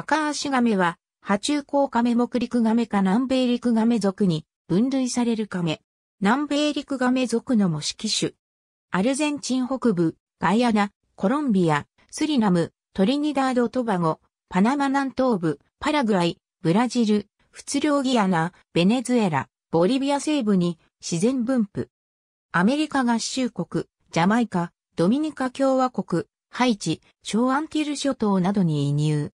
赤足亀は、波中港亀目陸亀か南米陸亀属に分類される亀。南米陸亀属の模式種。アルゼンチン北部、ガイアナ、コロンビア、スリナム、トリニダード・トバゴ、パナマ南東部、パラグアイ、ブラジル、仏領ギアナ、ベネズエラ、ボリビア西部に自然分布。アメリカ合衆国、ジャマイカ、ドミニカ共和国、ハイチ、小アンティル諸島などに移入。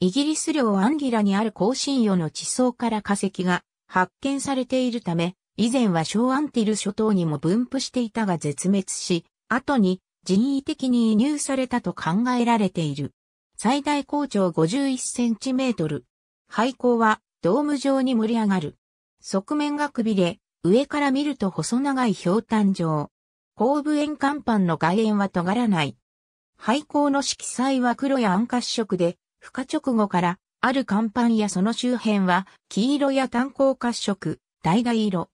イギリス領アンギラにある香辛魚の地層から化石が発見されているため、以前は小アンティル諸島にも分布していたが絶滅し、後に人為的に移入されたと考えられている。最大高長51センチメートル。廃校はドーム状に盛り上がる。側面がくびれ、上から見ると細長い氷炭状。後部円甲板の外縁は尖らない。廃校の色彩は黒や暗褐色で、孵化直後から、ある甲板やその周辺は、黄色や炭鉱褐色、橙色。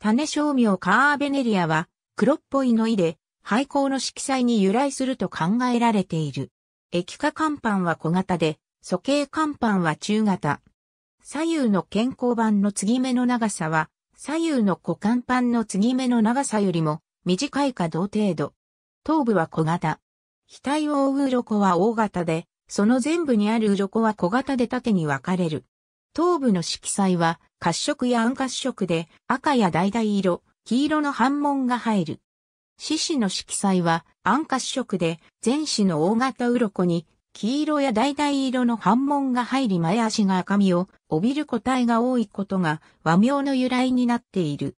種商名カーベネリアは、黒っぽいの意で、廃校の色彩に由来すると考えられている。液化甲板は小型で、素形甲板は中型。左右の健康板の継ぎ目の長さは、左右の股間板の継ぎ目の長さよりも短いか同程度。頭部は小型。額を覆う鱗は大型で、その全部にある鱗は小型で縦に分かれる。頭部の色彩は褐色や暗褐色で赤や橙色、黄色の斑紋が入る。獅子の色彩は暗褐色で全子の大型鱗に黄色や橙色の斑紋が入り前足が赤みを帯びる個体が多いことが和名の由来になっている。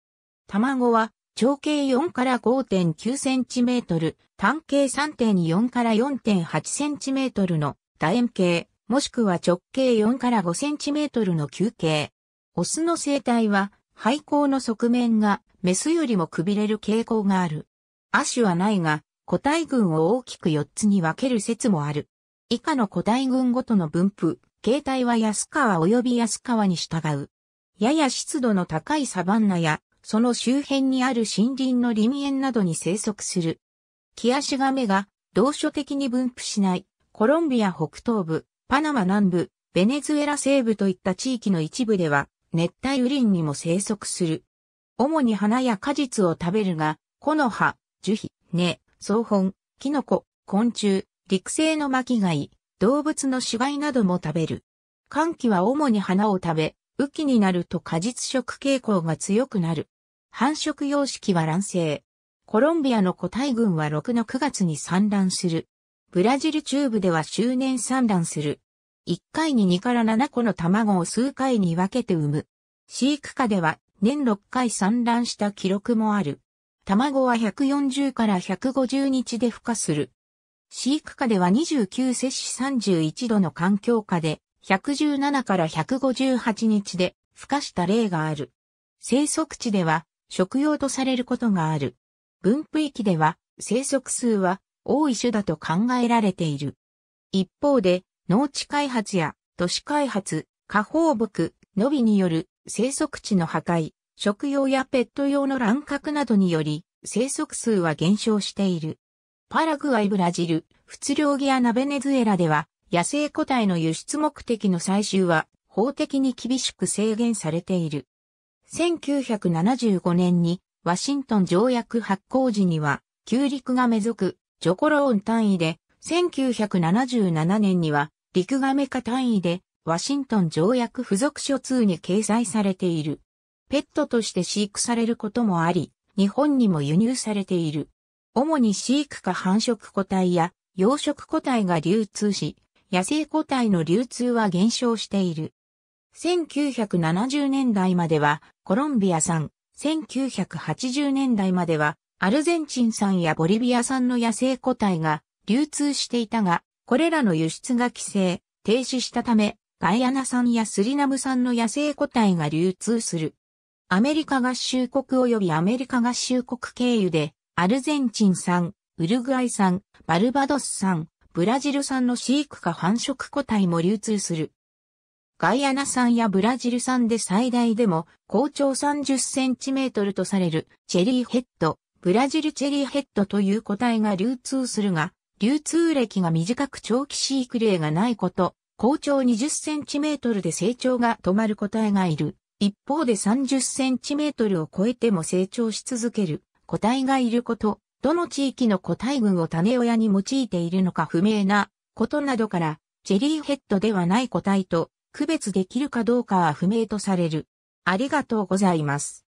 卵は長径4から5.9センチメートル、単径3.4から4.8センチメートルの楕円形、もしくは直径4から5センチメートルの球形。オスの生態は、背甲の側面がメスよりもくびれる傾向がある。亜種はないが、個体群を大きく4つに分ける説もある。以下の個体群ごとの分布、形態は安川及び安川に従う。やや湿度の高いサバンナやその周辺にある森林の林園などに生息する。キアシガメが同所的に分布しない、コロンビア北東部、パナマ南部、ベネズエラ西部といった地域の一部では、熱帯雨林にも生息する。主に花や果実を食べるが、木の葉、樹皮、根、草本、キノコ、昆虫、陸生の巻貝、動物の死骸なども食べる。寒気は主に花を食べ、雨季になると果実食傾向が強くなる。繁殖様式は卵生。コロンビアの個体群は6の9月に産卵する。ブラジル中部では周年産卵する。1回に2から7個の卵を数回に分けて産む。飼育下では年6回産卵した記録もある。卵は140から150日で孵化する。飼育下では29摂氏31度の環境下で117から158日で孵化した例がある。生息地では食用とされることがある。分布域では生息数は多い種だと考えられている。一方で、農地開発や都市開発、下放牧、伸びによる生息地の破壊、食用やペット用の乱獲などにより、生息数は減少している。パラグアイブラジル、フツリョウギアナベネズエラでは、野生個体の輸出目的の採集は法的に厳しく制限されている。1975年にワシントン条約発行時には、旧陸亀属、ジョコローン単位で、1977年には、陸亀化単位で、ワシントン条約付属書通に掲載されている。ペットとして飼育されることもあり、日本にも輸入されている。主に飼育か繁殖個体や養殖個体が流通し、野生個体の流通は減少している。1970年代まではコロンビア産、1980年代まではアルゼンチン産やボリビア産の野生個体が流通していたが、これらの輸出が規制、停止したため、ガイアナ産やスリナム産の野生個体が流通する。アメリカ合衆国及びアメリカ合衆国経由で、アルゼンチン産、ウルグアイ産、バルバドス産、ブラジル産の飼育下繁殖個体も流通する。ガイアナ産やブラジル産で最大でも高長30センチメートルとされるチェリーヘッド、ブラジルチェリーヘッドという個体が流通するが、流通歴が短く長期飼育例がないこと、高長20センチメートルで成長が止まる個体がいる。一方で30センチメートルを超えても成長し続ける個体がいること、どの地域の個体群を種親に用いているのか不明なことなどから、チェリーヘッドではない個体と区別できるかどうかは不明とされる。ありがとうございます。